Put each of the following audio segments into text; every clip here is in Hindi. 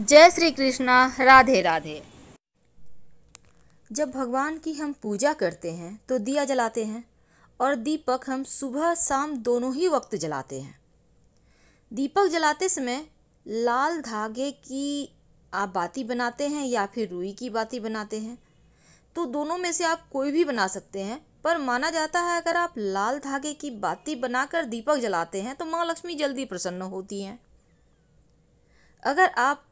जय श्री कृष्णा राधे राधे जब भगवान की हम पूजा करते हैं तो दिया जलाते हैं और दीपक हम सुबह शाम दोनों ही वक्त जलाते हैं दीपक जलाते समय लाल धागे की आप बाती बनाते हैं या फिर रुई की बाती बनाते हैं तो दोनों में से आप कोई भी बना सकते हैं पर माना जाता है अगर आप लाल धागे की बाती बनाकर दीपक जलाते हैं तो माँ लक्ष्मी जल्दी प्रसन्न होती हैं अगर आप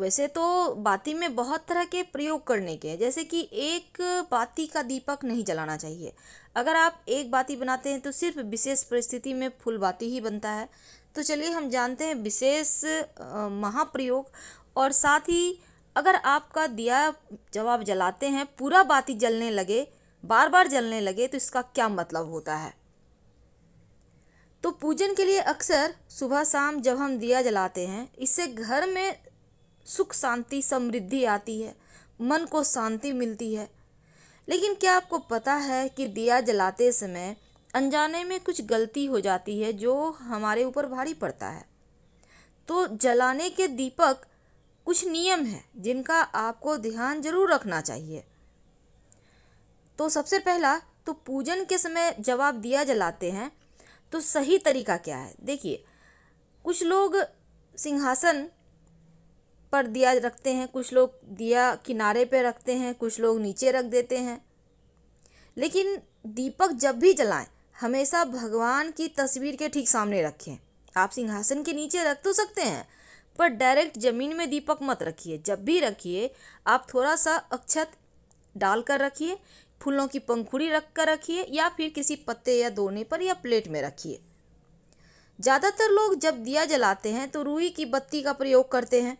वैसे तो बाती में बहुत तरह के प्रयोग करने के हैं जैसे कि एक बाती का दीपक नहीं जलाना चाहिए अगर आप एक बाती बनाते हैं तो सिर्फ विशेष परिस्थिति में फूल बाती ही बनता है तो चलिए हम जानते हैं विशेष महाप्रयोग और साथ ही अगर आपका दिया जब आप जलाते हैं पूरा बाती जलने लगे बार बार जलने लगे तो इसका क्या मतलब होता है तो पूजन के लिए अक्सर सुबह शाम जब हम दिया जलाते हैं इससे घर में सुख शांति समृद्धि आती है मन को शांति मिलती है लेकिन क्या आपको पता है कि दिया जलाते समय अनजाने में कुछ गलती हो जाती है जो हमारे ऊपर भारी पड़ता है तो जलाने के दीपक कुछ नियम हैं जिनका आपको ध्यान जरूर रखना चाहिए तो सबसे पहला तो पूजन के समय जब आप दिया जलाते हैं तो सही तरीका क्या है देखिए कुछ लोग सिंहासन पर दिया रखते हैं कुछ लोग दिया किनारे पे रखते हैं कुछ लोग नीचे रख देते हैं लेकिन दीपक जब भी जलाएं हमेशा भगवान की तस्वीर के ठीक सामने रखें आप सिंहासन के नीचे रख तो सकते हैं पर डायरेक्ट ज़मीन में दीपक मत रखिए जब भी रखिए आप थोड़ा सा अक्षत डाल कर रखिए फूलों की पंखुड़ी रख कर रखिए या फिर किसी पत्ते या दोने पर या प्लेट में रखिए ज़्यादातर लोग जब दिया जलाते हैं तो रूई की बत्ती का प्रयोग करते हैं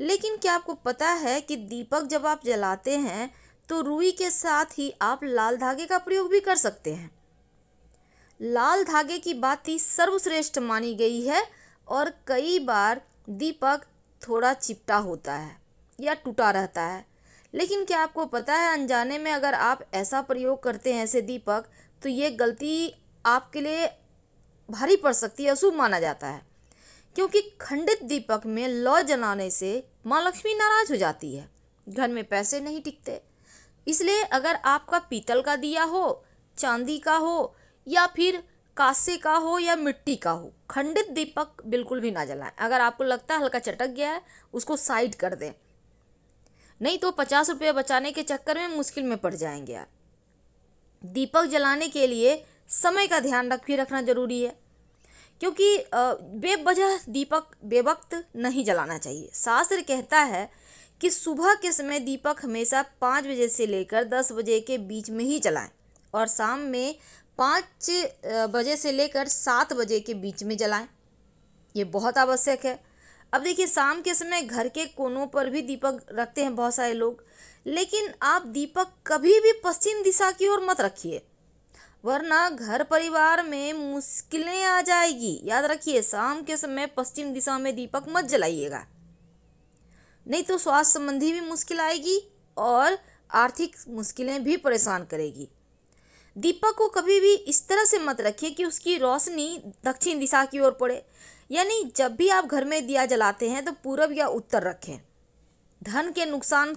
लेकिन क्या आपको पता है कि दीपक जब आप जलाते हैं तो रुई के साथ ही आप लाल धागे का प्रयोग भी कर सकते हैं लाल धागे की बात ही सर्वश्रेष्ठ मानी गई है और कई बार दीपक थोड़ा चिपटा होता है या टूटा रहता है लेकिन क्या आपको पता है अनजाने में अगर आप ऐसा प्रयोग करते हैं ऐसे दीपक तो ये गलती आपके लिए भारी पड़ सकती है अशुभ माना जाता है क्योंकि खंडित दीपक में लौ जलाने से माँ लक्ष्मी नाराज़ हो जाती है घर में पैसे नहीं टिकते इसलिए अगर आपका पीतल का दिया हो चांदी का हो या फिर कासे का हो या मिट्टी का हो खंडित दीपक बिल्कुल भी ना जलाएं अगर आपको लगता है हल्का चटक गया है उसको साइड कर दें नहीं तो पचास रुपये बचाने के चक्कर में मुश्किल में पड़ जाएंगे यार दीपक जलाने के लिए समय का ध्यान रख भी रखना ज़रूरी है क्योंकि बेवजह दीपक बेवक्त नहीं जलाना चाहिए शास्त्र कहता है कि सुबह के समय दीपक हमेशा पाँच बजे से लेकर दस बजे के बीच में ही जलाएं और शाम में पाँच बजे से लेकर सात बजे के बीच में जलाएं ये बहुत आवश्यक है अब देखिए शाम के समय घर के कोनों पर भी दीपक रखते हैं बहुत सारे लोग लेकिन आप दीपक कभी भी पश्चिम दिशा की ओर मत रखिए वरना घर परिवार में मुश्किलें आ जाएगी याद रखिए शाम के समय पश्चिम दिशा में दीपक मत जलाइएगा नहीं तो स्वास्थ्य संबंधी भी मुश्किल आएगी और आर्थिक मुश्किलें भी परेशान करेगी दीपक को कभी भी इस तरह से मत रखिए कि उसकी रोशनी दक्षिण दिशा की ओर पड़े यानी जब भी आप घर में दिया जलाते हैं तो पूरब या उत्तर रखें धन के नुकसान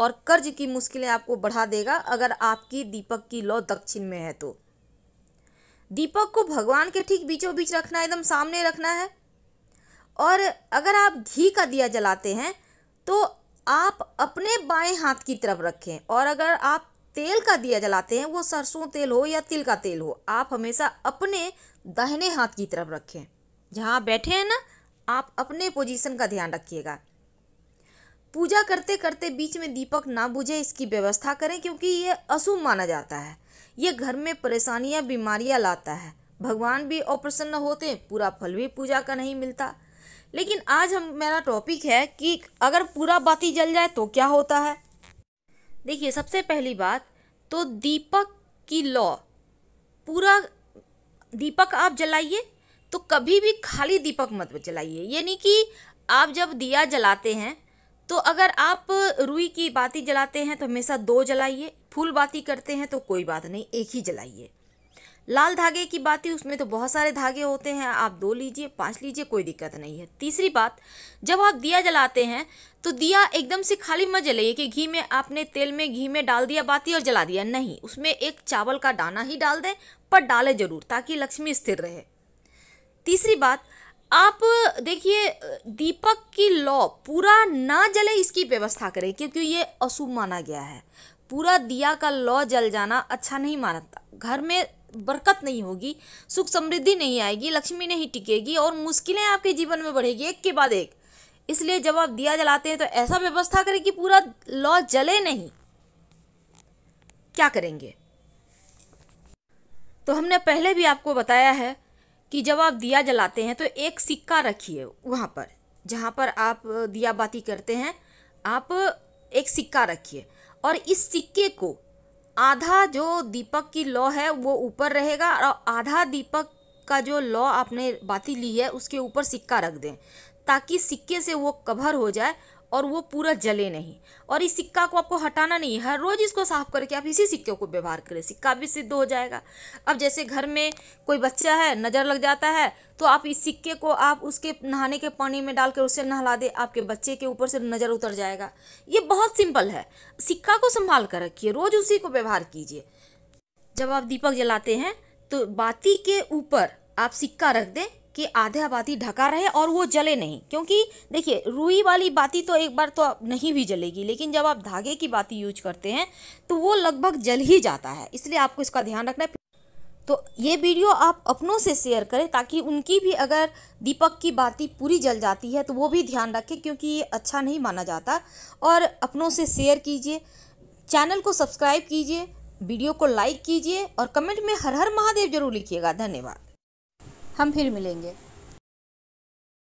और कर्ज की मुश्किलें आपको बढ़ा देगा अगर आपकी दीपक की लौ दक्षिण में है तो दीपक को भगवान के ठीक बीचों बीच रखना एकदम सामने रखना है और अगर आप घी का दिया जलाते हैं तो आप अपने बाएं हाथ की तरफ रखें और अगर आप तेल का दिया जलाते हैं वो सरसों तेल हो या तिल का तेल हो आप हमेशा अपने दाहिने हाथ की तरफ रखें जहाँ बैठे हैं ना आप अपने पोजीशन का ध्यान रखिएगा पूजा करते करते बीच में दीपक ना बुझे इसकी व्यवस्था करें क्योंकि ये अशुभ माना जाता है ये घर में परेशानियाँ बीमारियाँ लाता है भगवान भी अप्रसन्न होते पूरा फल भी पूजा का नहीं मिलता लेकिन आज हम मेरा टॉपिक है कि अगर पूरा बाती जल जाए तो क्या होता है देखिए सबसे पहली बात तो दीपक की लॉ पूरा दीपक आप जलाइए तो कभी भी खाली दीपक मत जलाइए यानी कि आप जब दिया जलाते हैं तो अगर आप रुई की बाती जलाते हैं तो हमेशा दो जलाइए फूल बाती करते हैं तो कोई बात नहीं एक ही जलाइए लाल धागे की बाती उसमें तो बहुत सारे धागे होते हैं आप दो लीजिए पाँच लीजिए कोई दिक्कत नहीं है तीसरी बात जब आप दिया जलाते हैं तो दिया एकदम से खाली मत जलाइए कि घी में आपने तेल में घी में डाल दिया बाती और जला दिया नहीं उसमें एक चावल का दाना ही डाल दें पर डालें जरूर ताकि लक्ष्मी स्थिर रहे तीसरी बात आप देखिए दीपक की लौ पूरा ना जले इसकी व्यवस्था करें क्योंकि ये अशुभ माना गया है पूरा दिया का लौ जल जाना अच्छा नहीं मानता घर में बरकत नहीं होगी सुख समृद्धि नहीं आएगी लक्ष्मी नहीं टिकेगी और मुश्किलें आपके जीवन में बढ़ेगी एक के बाद एक इसलिए जब आप दिया जलाते हैं तो ऐसा व्यवस्था करें कि पूरा लौ जले नहीं क्या करेंगे तो हमने पहले भी आपको बताया है कि जब आप दिया जलाते हैं तो एक सिक्का रखिए वहाँ पर जहाँ पर आप दिया बाती करते हैं आप एक सिक्का रखिए और इस सिक्के को आधा जो दीपक की लौ है वो ऊपर रहेगा और आधा दीपक का जो लौ आपने बाती ली है उसके ऊपर सिक्का रख दें ताकि सिक्के से वो कवर हो जाए और वो पूरा जले नहीं और इस सिक्का को आपको हटाना नहीं है हर रोज़ इसको साफ करके आप इसी सिक्के को व्यवहार करें सिक्का भी सिद्ध हो जाएगा अब जैसे घर में कोई बच्चा है नज़र लग जाता है तो आप इस सिक्के को आप उसके नहाने के पानी में डालकर उसे नहला दे आपके बच्चे के ऊपर से नज़र उतर जाएगा ये बहुत सिंपल है सिक्का को संभाल कर रखिए रोज़ उसी को व्यवहार कीजिए जब आप दीपक जलाते हैं तो बाती के ऊपर आप सिक्का रख दें कि आधे बाती ढका रहे और वो जले नहीं क्योंकि देखिए रुई वाली बाती तो एक बार तो नहीं भी जलेगी लेकिन जब आप धागे की बाती यूज करते हैं तो वो लगभग जल ही जाता है इसलिए आपको इसका ध्यान रखना है तो ये वीडियो आप अपनों से शेयर करें ताकि उनकी भी अगर दीपक की बाती पूरी जल जाती है तो वो भी ध्यान रखें क्योंकि ये अच्छा नहीं माना जाता और अपनों से शेयर कीजिए चैनल को सब्सक्राइब कीजिए वीडियो को लाइक कीजिए और कमेंट में हर हर महादेव जरूर लिखिएगा धन्यवाद हम फिर मिलेंगे